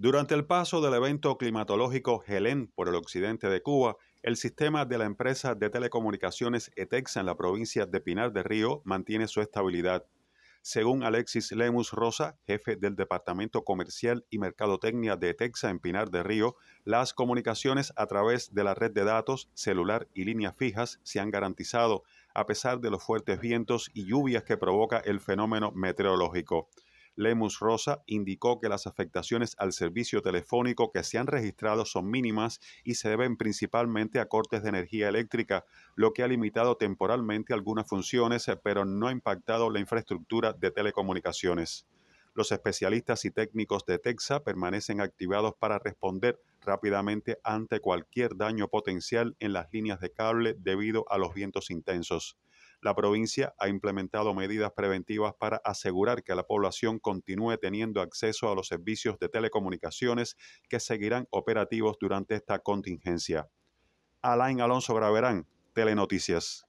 Durante el paso del evento climatológico Helén por el occidente de Cuba, el sistema de la empresa de telecomunicaciones ETEXA en la provincia de Pinar de Río mantiene su estabilidad. Según Alexis Lemus Rosa, jefe del Departamento Comercial y Mercadotecnia de ETEXA en Pinar de Río, las comunicaciones a través de la red de datos, celular y líneas fijas se han garantizado a pesar de los fuertes vientos y lluvias que provoca el fenómeno meteorológico. Lemus Rosa indicó que las afectaciones al servicio telefónico que se han registrado son mínimas y se deben principalmente a cortes de energía eléctrica, lo que ha limitado temporalmente algunas funciones, eh, pero no ha impactado la infraestructura de telecomunicaciones. Los especialistas y técnicos de TEXA permanecen activados para responder rápidamente ante cualquier daño potencial en las líneas de cable debido a los vientos intensos la provincia ha implementado medidas preventivas para asegurar que la población continúe teniendo acceso a los servicios de telecomunicaciones que seguirán operativos durante esta contingencia. Alain Alonso Graverán, Telenoticias.